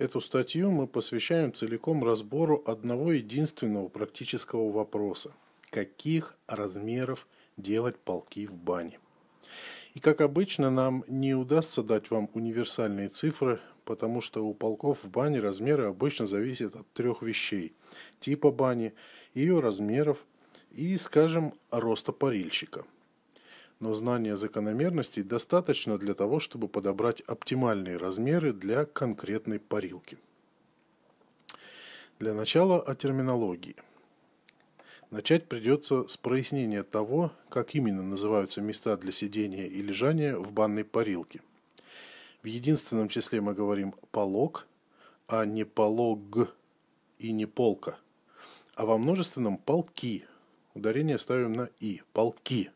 Эту статью мы посвящаем целиком разбору одного единственного практического вопроса – каких размеров делать полки в бане? И как обычно, нам не удастся дать вам универсальные цифры, потому что у полков в бане размеры обычно зависят от трех вещей – типа бани, ее размеров и, скажем, роста парильщика – но знание закономерностей достаточно для того, чтобы подобрать оптимальные размеры для конкретной парилки. Для начала о терминологии. Начать придется с прояснения того, как именно называются места для сидения и лежания в банной парилке. В единственном числе мы говорим «полог», а не «полог» и не «полка». А во множественном «полки». Ударение ставим на «и» – «полки».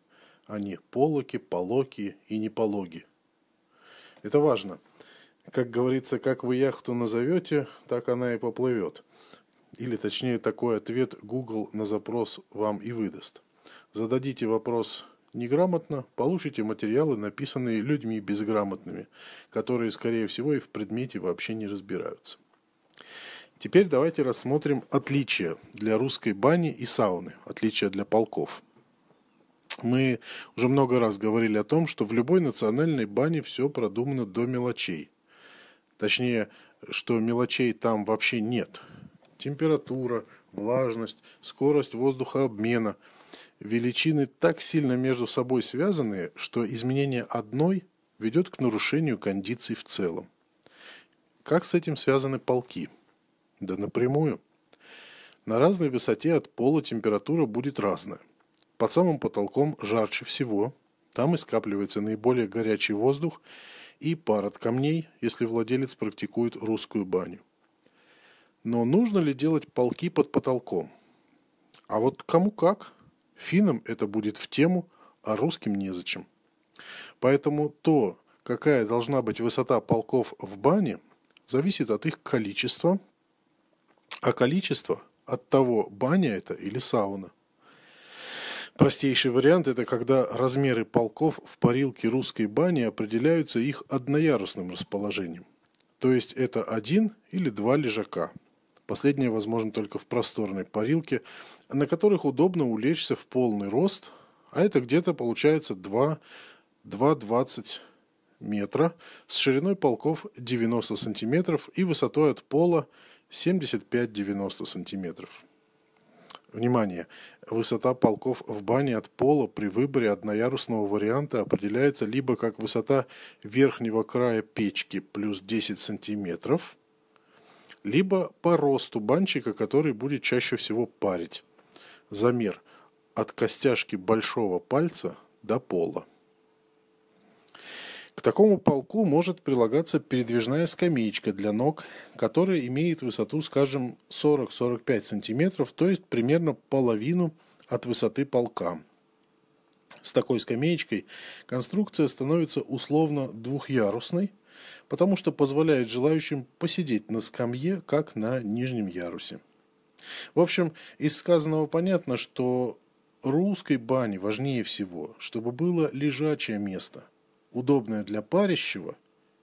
Они полоки, полоки и непологи. Это важно. Как говорится, как вы яхту назовете, так она и поплывет. Или точнее, такой ответ Google на запрос вам и выдаст. Зададите вопрос неграмотно, получите материалы, написанные людьми безграмотными, которые, скорее всего, и в предмете вообще не разбираются. Теперь давайте рассмотрим отличия для русской бани и сауны, отличия для полков – мы уже много раз говорили о том, что в любой национальной бане все продумано до мелочей. Точнее, что мелочей там вообще нет. Температура, влажность, скорость воздухообмена – величины так сильно между собой связаны, что изменение одной ведет к нарушению кондиций в целом. Как с этим связаны полки? Да напрямую. На разной высоте от пола температура будет разная. Под самым потолком жарче всего, там и скапливается наиболее горячий воздух и пар от камней, если владелец практикует русскую баню. Но нужно ли делать полки под потолком? А вот кому как. Финам это будет в тему, а русским незачем. Поэтому то, какая должна быть высота полков в бане, зависит от их количества, а количество от того, баня это или сауна. Простейший вариант – это когда размеры полков в парилке русской бани определяются их одноярусным расположением. То есть это один или два лежака. Последнее возможно только в просторной парилке, на которых удобно улечься в полный рост, а это где-то получается 2-2,20 метра с шириной полков 90 сантиметров и высотой от пола 75-90 сантиметров. Внимание! Высота полков в бане от пола при выборе одноярусного варианта определяется либо как высота верхнего края печки плюс 10 сантиметров, либо по росту банчика, который будет чаще всего парить. Замер от костяшки большого пальца до пола такому полку может прилагаться передвижная скамеечка для ног, которая имеет высоту, скажем, 40-45 см, то есть примерно половину от высоты полка. С такой скамеечкой конструкция становится условно двухъярусной, потому что позволяет желающим посидеть на скамье, как на нижнем ярусе. В общем, из сказанного понятно, что русской бане важнее всего, чтобы было лежачее место – удобное для парящего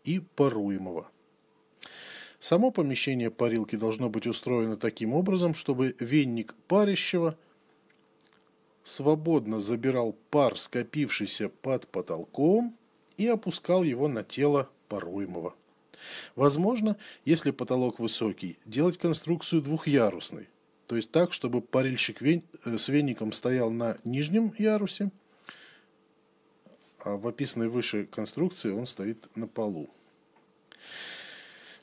и паруемого. Само помещение парилки должно быть устроено таким образом, чтобы венник парящего свободно забирал пар, скопившийся под потолком, и опускал его на тело паруемого. Возможно, если потолок высокий, делать конструкцию двухъярусной, то есть так, чтобы парильщик вен... Э, с венником стоял на нижнем ярусе, а в описанной выше конструкции он стоит на полу.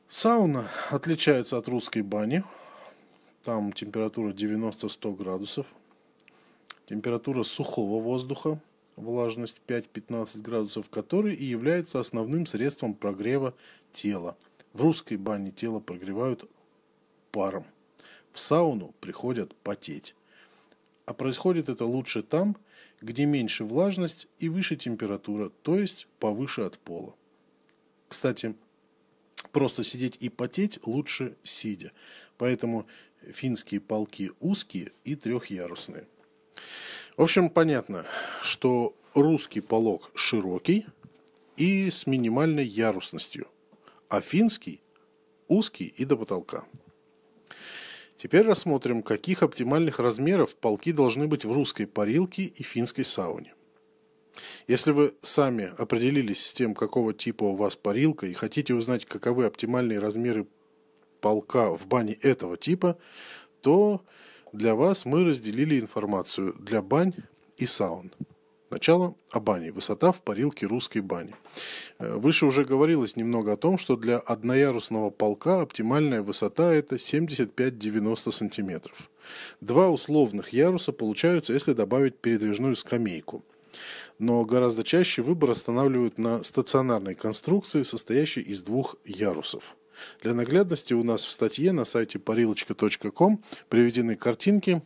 Сауна отличается от русской бани. Там температура 90-100 градусов. Температура сухого воздуха, влажность 5-15 градусов, который и является основным средством прогрева тела. В русской бане тело прогревают паром. В сауну приходят потеть. А происходит это лучше там, где меньше влажность и выше температура, то есть повыше от пола. Кстати, просто сидеть и потеть лучше сидя. Поэтому финские полки узкие и трехъярусные. В общем, понятно, что русский полок широкий и с минимальной ярусностью, а финский узкий и до потолка. Теперь рассмотрим, каких оптимальных размеров полки должны быть в русской парилке и финской сауне. Если вы сами определились с тем, какого типа у вас парилка, и хотите узнать, каковы оптимальные размеры полка в бане этого типа, то для вас мы разделили информацию для бань и саун. Начало о бане. Высота в парилке русской бани. Э, выше уже говорилось немного о том, что для одноярусного полка оптимальная высота это 75-90 сантиметров. Два условных яруса получаются, если добавить передвижную скамейку. Но гораздо чаще выбор останавливают на стационарной конструкции, состоящей из двух ярусов. Для наглядности у нас в статье на сайте парилочка.ком приведены картинки,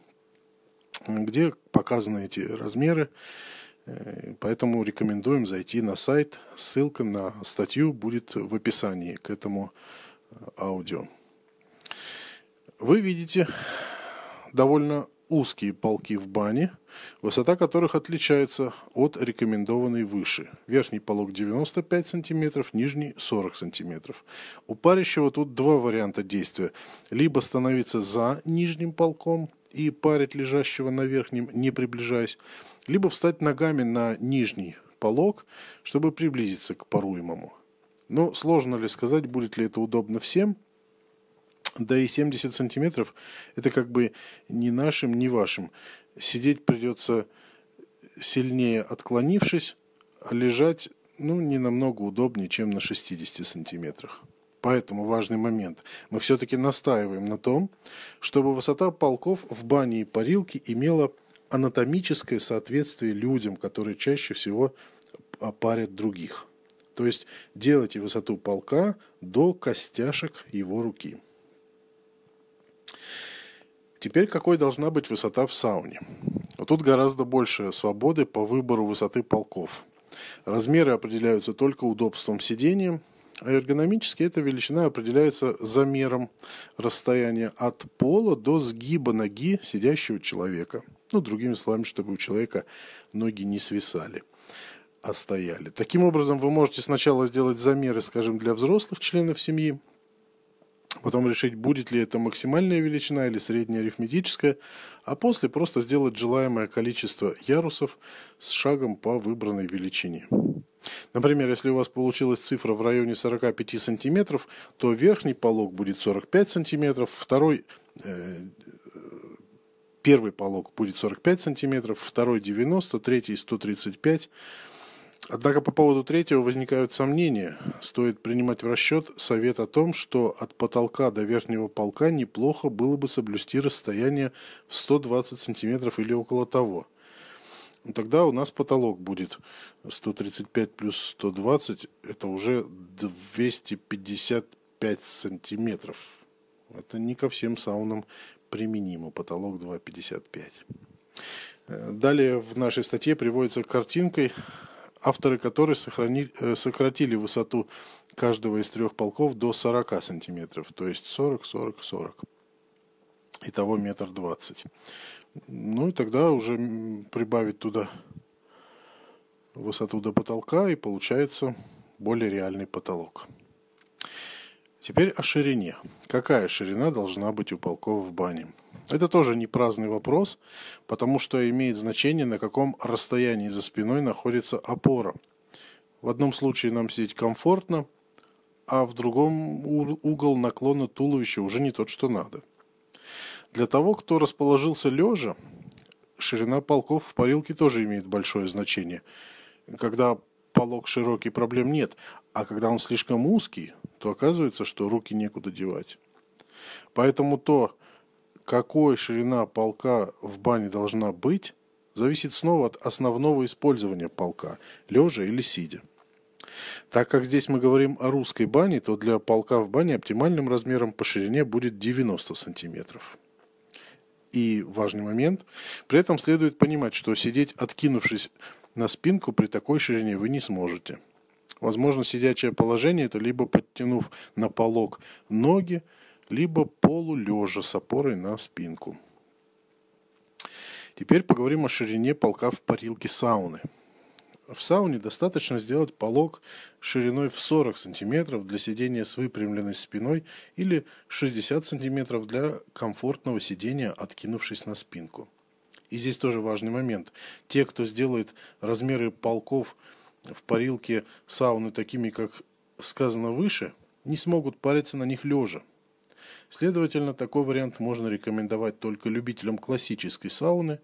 где показаны эти размеры Э, поэтому рекомендуем зайти на сайт. Ссылка на статью будет в описании к этому э, аудио. Вы видите довольно узкие полки в бане, высота которых отличается от рекомендованной выше. Верхний полок 95 см, нижний 40 см. У парящего тут два варианта действия. Либо становиться за нижним полком – и парить лежащего на верхнем, не приближаясь, либо встать ногами на нижний полог, чтобы приблизиться к паруемому. Но сложно ли сказать, будет ли это удобно всем, да и 70 сантиметров – это как бы ни нашим, ни вашим. Сидеть придется сильнее отклонившись, а лежать ну, не намного удобнее, чем на 60 сантиметрах. Поэтому важный момент. Мы все-таки настаиваем на том, чтобы высота полков в бане и парилке имела анатомическое соответствие людям, которые чаще всего а, парят других. То есть делайте высоту полка до костяшек его руки. Теперь какой должна быть высота в сауне? Вот тут гораздо больше свободы по выбору высоты полков. Размеры определяются только удобством сидения – а эта величина определяется замером расстояния от пола до сгиба ноги сидящего человека. Ну, другими словами, чтобы у человека ноги не свисали а стояли. Таким образом, вы можете сначала сделать замеры, скажем, для взрослых членов семьи, потом решить, будет ли это максимальная величина или средняя арифметическая, а после просто сделать желаемое количество ярусов с шагом по выбранной величине. Например, если у вас получилась цифра в районе 45 сантиметров, то верхний полог будет 45 сантиметров, второй, э, первый полог будет 45 сантиметров, второй 90, третий 135 Однако по поводу третьего возникают сомнения. Стоит принимать в расчет совет о том, что от потолка до верхнего полка неплохо было бы соблюсти расстояние в 120 сантиметров или около того ну, тогда у нас потолок будет 135 плюс 120, это уже 255 сантиметров. Это не ко всем саунам применимо, потолок 2,55. Э, далее в нашей статье приводится картинкой, авторы которой э, сократили высоту каждого из трех полков до 40 сантиметров, то есть 40, 40, 40. Итого метр двадцать. Ну и тогда уже прибавить туда высоту до потолка и получается более реальный потолок. Теперь о ширине. Какая ширина должна быть у полков в бане? Это тоже не праздный вопрос, потому что имеет значение, на каком расстоянии за спиной находится опора. В одном случае нам сидеть комфортно, а в другом угол наклона туловища уже не тот, что надо – для того, кто расположился лежа, ширина полков в парилке тоже имеет большое значение. Когда полок широкий, проблем нет, а когда он слишком узкий, то оказывается, что руки некуда девать. Поэтому то, какой ширина полка в бане должна быть, зависит снова от основного использования полка, лежа или сидя. Так как здесь мы говорим о русской бане, то для полка в бане оптимальным размером по ширине будет 90 сантиметров. И важный момент. При этом следует понимать, что сидеть, откинувшись на спинку, при такой ширине вы не сможете. Возможно, сидячее положение – это либо подтянув на полок ноги, либо полулежа с опорой на спинку. Теперь поговорим о ширине полка в парилке сауны – в сауне достаточно сделать полог шириной в 40 см для сидения с выпрямленной спиной или 60 см для комфортного сидения, откинувшись на спинку. И здесь тоже важный момент. Те, кто сделает размеры полков в парилке сауны такими, как сказано выше, не смогут париться на них лежа. Следовательно, такой вариант можно рекомендовать только любителям классической сауны,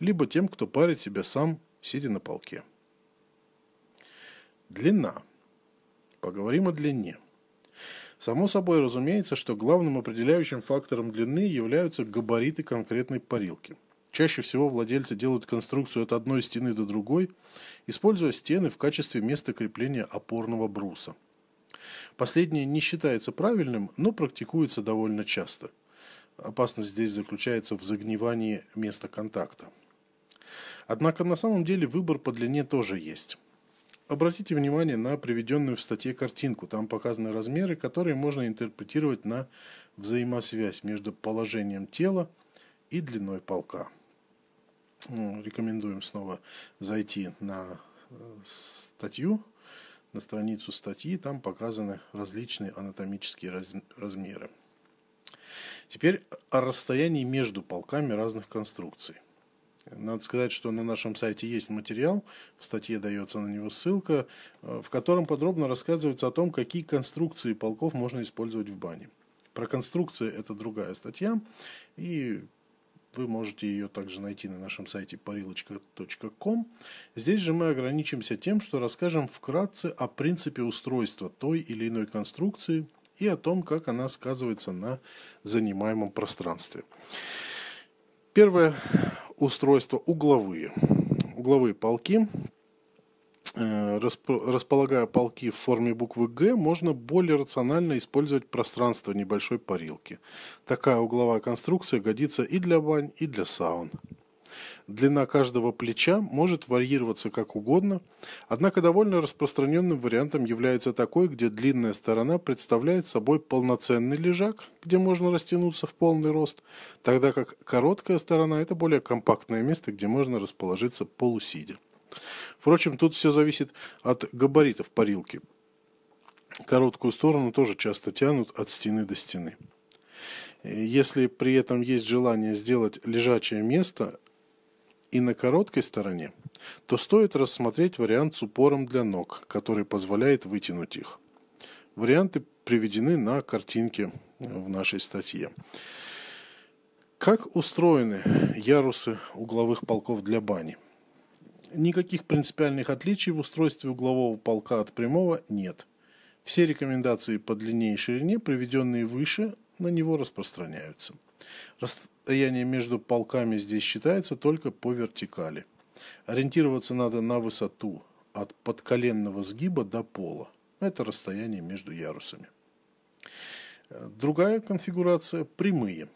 либо тем, кто парит себя сам, сидя на полке. Длина. Поговорим о длине. Само собой разумеется, что главным определяющим фактором длины являются габариты конкретной парилки. Чаще всего владельцы делают конструкцию от одной стены до другой, используя стены в качестве места крепления опорного бруса. Последнее не считается правильным, но практикуется довольно часто. Опасность здесь заключается в загнивании места контакта. Однако на самом деле выбор по длине тоже есть. Обратите внимание на приведенную в статье картинку. Там показаны размеры, которые можно интерпретировать на взаимосвязь между положением тела и длиной полка. Ну, рекомендуем снова зайти на э, статью, на страницу статьи. Там показаны различные анатомические размеры. Теперь о расстоянии между полками разных конструкций. Надо сказать, что на нашем сайте есть материал, в статье дается на него ссылка, э, в котором подробно рассказывается о том, какие конструкции полков можно использовать в бане. Про конструкции это другая статья, и вы можете ее также найти на нашем сайте парилочка.ком. Здесь же мы ограничимся тем, что расскажем вкратце о принципе устройства той или иной конструкции и о том, как она сказывается на занимаемом пространстве. Первое, устройства угловые. Угловые полки. Э, располагая полки в форме буквы «Г», можно более рационально использовать пространство небольшой парилки. Такая угловая конструкция годится и для бань, и для саун. Длина каждого плеча может варьироваться как угодно, однако довольно распространенным вариантом является такой, где длинная сторона представляет собой полноценный лежак, где можно растянуться в полный рост, тогда как короткая сторона – это более компактное место, где можно расположиться полусидя. Впрочем, тут все зависит от габаритов парилки. Короткую сторону тоже часто тянут от стены до стены. Если при этом есть желание сделать лежачее место, и на короткой стороне, то стоит рассмотреть вариант с упором для ног, который позволяет вытянуть их. Варианты приведены на картинке э, в нашей статье. Как устроены ярусы угловых полков для бани? Никаких принципиальных отличий в устройстве углового полка от прямого нет. Все рекомендации по длине и ширине, приведенные выше, на него распространяются расстояние между полками здесь считается только по вертикали. Ориентироваться надо на высоту от подколенного сгиба до пола. Это расстояние между ярусами. Другая конфигурация – прямые.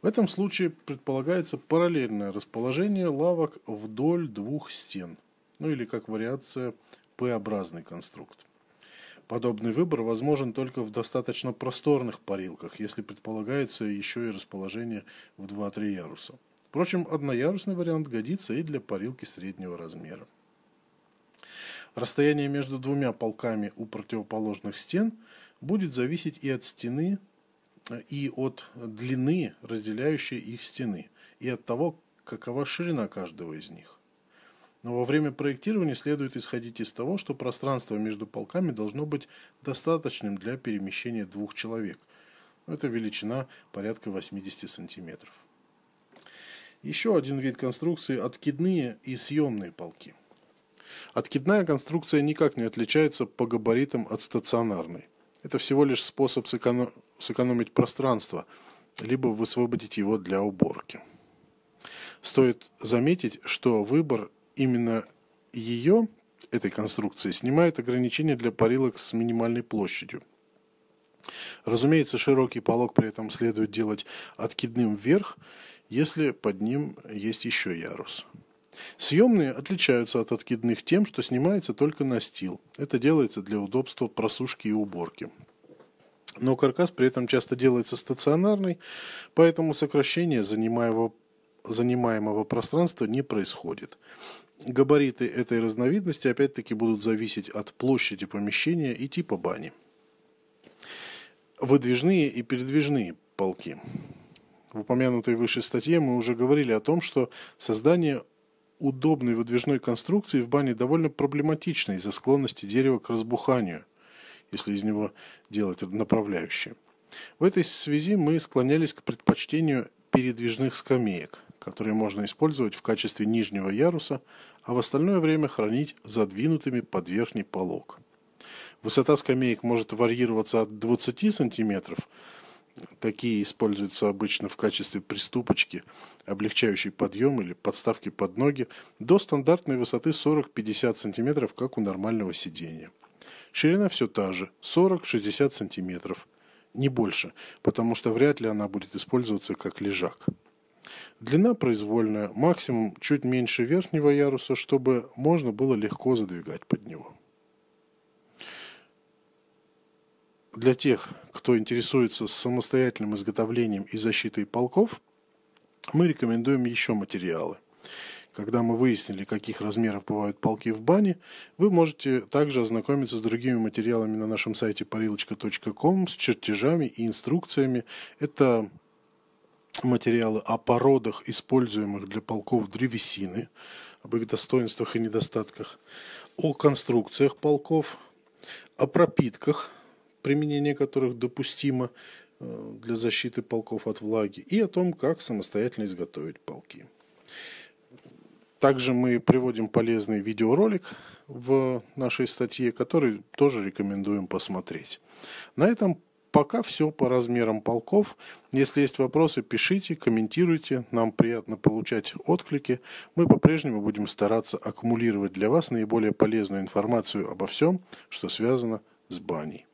В этом случае предполагается параллельное расположение лавок вдоль двух стен, ну или как вариация П-образный конструкт. Подобный выбор возможен только в достаточно просторных парилках, если предполагается еще и расположение в 2-3 яруса. Впрочем, одноярусный вариант годится и для парилки среднего размера. Расстояние между двумя полками у противоположных стен будет зависеть и от стены, и от длины разделяющей их стены, и от того, какова ширина каждого из них. Но во время проектирования следует исходить из того, что пространство между полками должно быть достаточным для перемещения двух человек. Ну, это величина порядка 80 сантиметров. Еще один вид конструкции – откидные и съемные полки. Откидная конструкция никак не отличается по габаритам от стационарной. Это всего лишь способ сэконом... сэкономить пространство, либо высвободить его для уборки. Стоит заметить, что выбор именно ее, этой конструкции, снимает ограничения для парилок с минимальной площадью. Разумеется, широкий полог при этом следует делать откидным вверх, если под ним есть еще ярус. Съемные отличаются от откидных тем, что снимается только настил. Это делается для удобства просушки и уборки. Но каркас при этом часто делается стационарный, поэтому сокращение занимаемого занимаемого пространства не происходит. Габариты этой разновидности опять-таки будут зависеть от площади помещения и типа бани. Выдвижные и передвижные полки. В упомянутой выше статье мы уже говорили о том, что создание удобной выдвижной конструкции в бане довольно проблематично из-за склонности дерева к разбуханию, если из него делать направляющие. В этой связи мы склонялись к предпочтению передвижных скамеек – которые можно использовать в качестве нижнего яруса, а в остальное время хранить задвинутыми под верхний полок. Высота скамеек может варьироваться от 20 см, такие используются обычно в качестве приступочки, облегчающей подъем или подставки под ноги, до стандартной высоты 40-50 см, как у нормального сидения. Ширина все та же – 40-60 см, не больше, потому что вряд ли она будет использоваться как лежак. Длина произвольная, максимум чуть меньше верхнего яруса, чтобы можно было легко задвигать под него. Для тех, кто интересуется самостоятельным изготовлением и защитой полков, мы рекомендуем еще материалы. Когда мы выяснили, каких размеров бывают полки в бане, вы можете также ознакомиться с другими материалами на нашем сайте parилочка.com с чертежами и инструкциями. Это материалы о породах, используемых для полков древесины, об их достоинствах и недостатках, о конструкциях полков, о пропитках, применение которых допустимо э, для защиты полков от влаги, и о том, как самостоятельно изготовить полки. Также мы приводим полезный видеоролик в нашей статье, который тоже рекомендуем посмотреть. На этом Пока все по размерам полков. Если есть вопросы, пишите, комментируйте. Нам приятно получать отклики. Мы по-прежнему будем стараться аккумулировать для вас наиболее полезную информацию обо всем, что связано с баней.